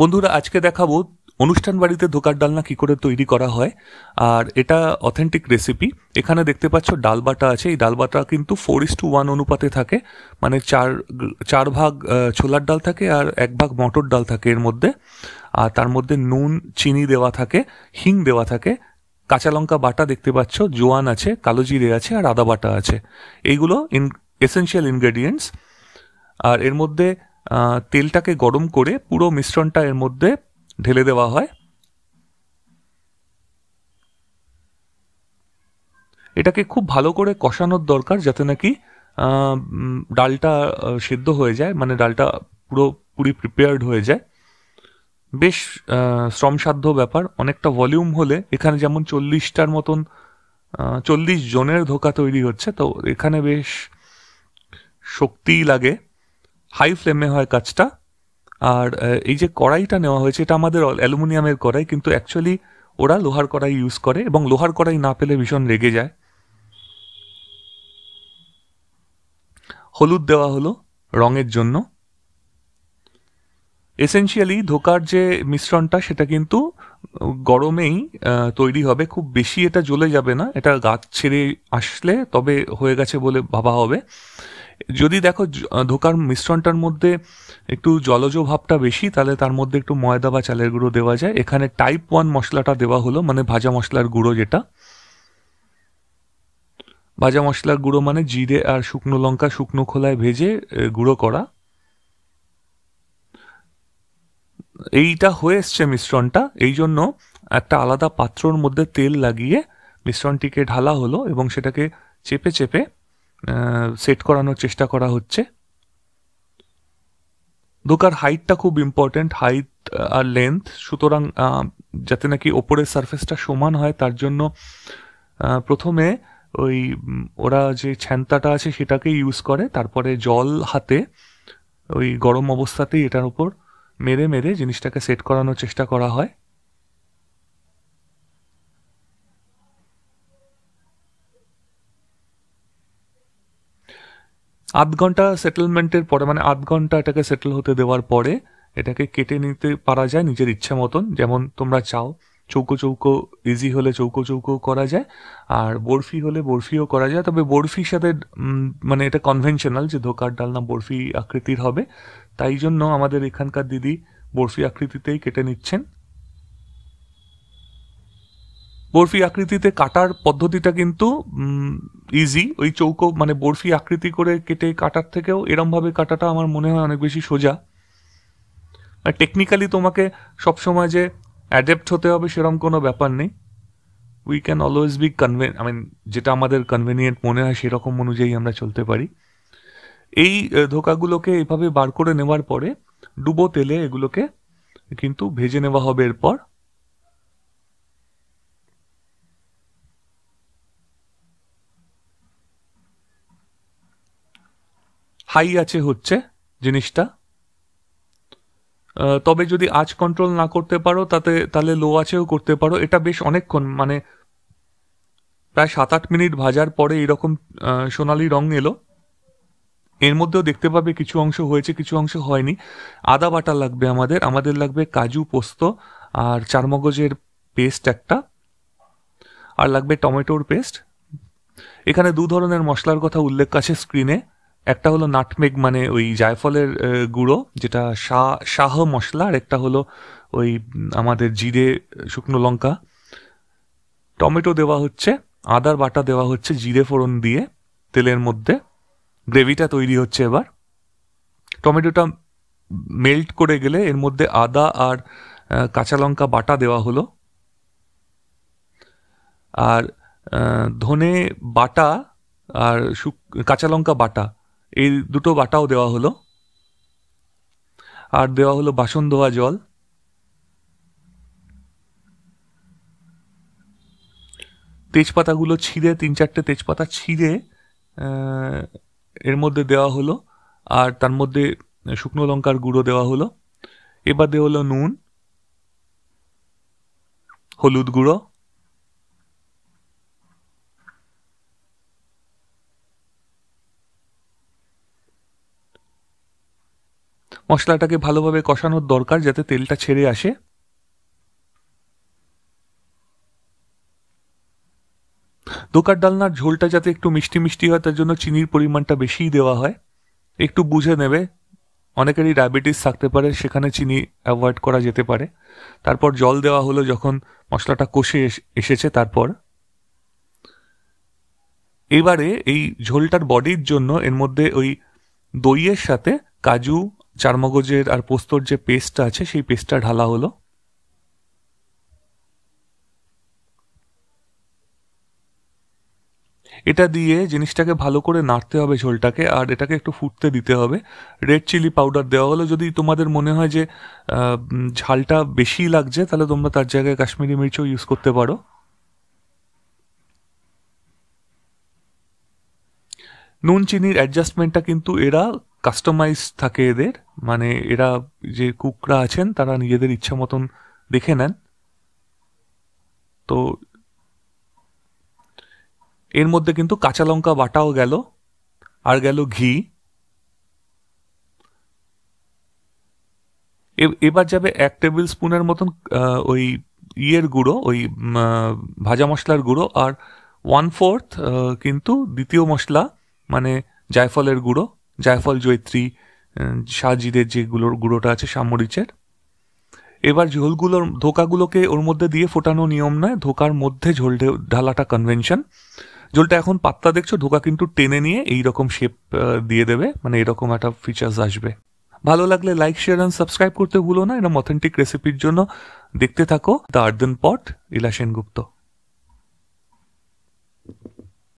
বন্ধুরা আজকে দেখাবো অনুষ্ঠান বাড়িতে ধোকার ডালনা কি করে তৈরি করা হয় আর এটা অথেন্টিক রেসিপি এখানে দেখতে পাচ্ছ ডাল বাটা আছে এই ডাল বাটা কিন্তু ফোর ইস টু ওয়ান অনুপাতে থাকে মানে চার চার ভাগ ছোলার ডাল থাকে আর এক ভাগ মটর ডাল থাকে এর মধ্যে আর তার মধ্যে নুন চিনি দেওয়া থাকে হিং দেওয়া থাকে কাঁচা লঙ্কা বাটা দেখতে পাচ্ছ জোয়ান আছে কালো জিরে আছে আর আদা বাটা আছে এইগুলো ইন এসেন্সিয়াল ইনগ্রেডিয়েন্টস আর এর মধ্যে তেলটাকে গরম করে পুরো মিশ্রণটা এর মধ্যে ঢেলে দেওয়া হয় এটাকে খুব ভালো করে কষানোর দরকার যাতে নাকি ডালটা সেদ্ধ হয়ে যায় মানে ডালটা পুরো পুরি প্রিপেয়ার্ড হয়ে যায় বেশ শ্রমসাধ্য ব্যাপার অনেকটা ভলিউম হলে এখানে যেমন চল্লিশটার মতন চল্লিশ জনের ধোকা তৈরি হচ্ছে তো এখানে বেশ শক্তি লাগে হাই ফ্লেমে হয় কাজটা আর এই যে কড়াইটা নেওয়া হয়েছে এটা আমাদের অ্যালুমিনিয়ামের কড়াই কিন্তু অ্যাকচুয়ালি ওরা লোহার কড়াই ইউজ করে এবং লোহার কড়াই না পেলে ভীষণ রেগে যায় হলুদ দেওয়া হলো রঙের জন্য এসেন্সিয়ালি ধোকার যে মিশ্রণটা সেটা কিন্তু গরমেই তৈরি হবে খুব বেশি এটা জ্বলে যাবে না এটা গাছ ছেড়ে আসলে তবে হয়ে গেছে বলে ভাবা হবে যদি দেখো ধোকার মিশ্রণটার মধ্যে একটু জলজ ভাবটা বেশি তাহলে তার মধ্যে একটু ময়দা বা চালের গুঁড়ো দেওয়া যায় এখানে টাইপ ওয়ান মশলাটা দেওয়া হলো মানে ভাজা মশলার গুঁড়ো যেটা ভাজা মশলার গুঁড়ো মানে জিরে আর শুকনো লঙ্কা শুকনো খোলায় ভেজে গুঁড়ো করা এইটা হয়ে এসছে মিশ্রণটা এই জন্য একটা আলাদা পাত্রর মধ্যে তেল লাগিয়ে মিশ্রণটিকে ঢালা হলো এবং সেটাকে চেপে চেপে সেট করানোর চেষ্টা করা হচ্ছে দোকার হাইটটা খুব ইম্পর্টেন্ট হাইট আর লেন্থ সুতরাং যাতে নাকি ওপরের সারফেসটা সমান হয় তার জন্য প্রথমে ওই ওরা যে ছ্যান্তাটা আছে সেটাকে ইউজ করে তারপরে জল হাতে ওই গরম অবস্থাতেই এটার উপর মেরে মেরে জিনিসটাকে সেট করানোর চেষ্টা করা হয় আধ ঘন্টা সেটেলমেন্টের পরে মানে আধ ঘন্টা এটাকে সেটেল হতে দেওয়ার পরে এটাকে কেটে নিতে পারা যায় নিজের ইচ্ছা মতন যেমন তোমরা চাও চৌকো চৌকো ইজি হলে চৌকো চৌকো করা যায় আর বরফি হলে বরফিও করা যায় তবে বরফির সাথে মানে এটা কনভেনশনাল যে ধোকার ডালনা বরফি আকৃতির হবে তাই জন্য আমাদের এখানকার দিদি বরফি আকৃতিতেই কেটে নিচ্ছেন বরফি আকৃতিতে কাটার পদ্ধতিটা কিন্তু ইজি ওই চৌকো মানে বরফি আকৃতি করে কেটে কাটার থেকেও এরমভাবে কাটাটা আমার মনে হয় অনেক বেশি সোজা আর টেকনিক্যালি তোমাকে সবসময় যে অ্যাডেপ্ট হতে হবে সেরম কোনো ব্যাপার নেই we can always be conven I mean যেটা আমাদের কনভেনিয়েন্ট মনে হয় সেরকম অনুযায়ী আমরা চলতে পারি এই ধোকাগুলোকে এভাবে বার করে নেওয়ার পরে ডুবো তেলে এগুলোকে কিন্তু ভেজে নেওয়া হবে এরপর হাই আছে হচ্ছে জিনিসটা তবে যদি আজ কন্ট্রোল না করতে পারো তাতে তাহলে লো আছেও করতে পারো এটা বেশ অনেকক্ষণ মানে প্রায় সাত আট মিনিট ভাজার পরে এরকম সোনালি রং এলো এর মধ্যেও দেখতে পাবে কিছু অংশ হয়েছে কিছু অংশ হয়নি আদা বাটা লাগবে আমাদের আমাদের লাগবে কাজু পোস্ত আর চারমগজের পেস্ট একটা আর লাগবে টমেটোর পেস্ট এখানে দু ধরনের মশলার কথা উল্লেখ আছে স্ক্রিনে একটা হলো নাটমেগ মানে ওই জায়ফলের গুঁড়ো যেটা শাহ শাহ মশলা আর একটা হলো ওই আমাদের জিরে শুকনো লঙ্কা টমেটো দেওয়া হচ্ছে আদার বাটা দেওয়া হচ্ছে জিরে ফোড়ন দিয়ে তেলের মধ্যে গ্রেভিটা তৈরি হচ্ছে এবার টমেটোটা মেল্ট করে গেলে এর মধ্যে আদা আর কাঁচা লঙ্কা বাটা দেওয়া হলো আর ধনে বাটা আর কাঁচা লঙ্কা বাটা এই দুটো বাটাও দেওয়া হলো আর দেওয়া হলো বাসন ধোয়া জল তেজপাতাগুলো ছিঁড়ে তিন চারটে তেজপাতা ছিঁড়ে এর মধ্যে দেওয়া হলো আর তার মধ্যে শুকনো লঙ্কার গুঁড়ো দেওয়া হলো এবার দেওয়া হলো নুন হলুদ গুঁড়ো মশলাটাকে ভালোভাবে কষানোর দরকার যাতে তেলটা ছেড়ে আসে দোকার ডালনার ঝোলটা যাতে একটু মিষ্টি মিষ্টি হয় তার জন্য চিনির পরিমাণটা বেশিই দেওয়া হয় একটু বুঝে নেবে অনেকেরই ডায়াবেটিস থাকতে পারে সেখানে চিনি অ্যাভয়েড করা যেতে পারে তারপর জল দেওয়া হলো যখন মশলাটা কষে এসেছে তারপর এবারে এই ঝোলটার বডির জন্য এর মধ্যে ওই দইয়ের সাথে কাজু চারমগজের আর পোস্তর যে পেস্টটা আছে সেই পেস্টটা ঢালা হলো এটা দিয়ে জিনিসটাকে ভালো করে নাড়তে হবে ঝোলটাকে আর এটাকে একটু ফুটতে দিতে হবে রেড চিলি পাউডার দেওয়া হলো যদি তোমাদের মনে হয় যে ঝালটা বেশি লাগছে তাহলে তোমরা তার জায়গায় কাশ্মীরি মির্চও ইউজ করতে পারো নুন চিনির অ্যাডজাস্টমেন্টটা কিন্তু এরা কাস্টমাইজ থাকে এদের মানে এরা যে কুকরা আছেন তারা নিজেদের ইচ্ছা মতন দেখে নেন তো এর মধ্যে কিন্তু কাঁচা লঙ্কা বাটাও গেল আর গেল ঘি এবার যাবে এক টেবিল স্পুনের মতন ওই ইয়ের গুঁড়ো ওই ভাজা মশলার গুঁড়ো আর ওয়ান ফোর্থ কিন্তু দ্বিতীয় মশলা মানে জায়ফলের গুঁড়ো জায়ফল জৈত্রী সাজিদের যেগুলোর গুঁড়োটা আছে সামরিচের এবার ঝোলগুলোর ধোকাগুলোকে ওর মধ্যে দিয়ে ফোটানো নিয়ম নয় ধোকার মধ্যে ঝোল ঢালাটা কনভেনশন ঝোলটা এখন পাত্তা দেখছো ধোকা কিন্তু টেনে নিয়ে এই রকম শেপ দিয়ে দেবে মানে এরকম একটা ফিচার্স আসবে ভালো লাগলে লাইক শেয়ার অ্যান্ড সাবস্ক্রাইব করতে ভুলো না এরকম অথেন্টিক রেসিপির জন্য দেখতে থাকো দ্য আর্দেন পট ইলা গুপ্ত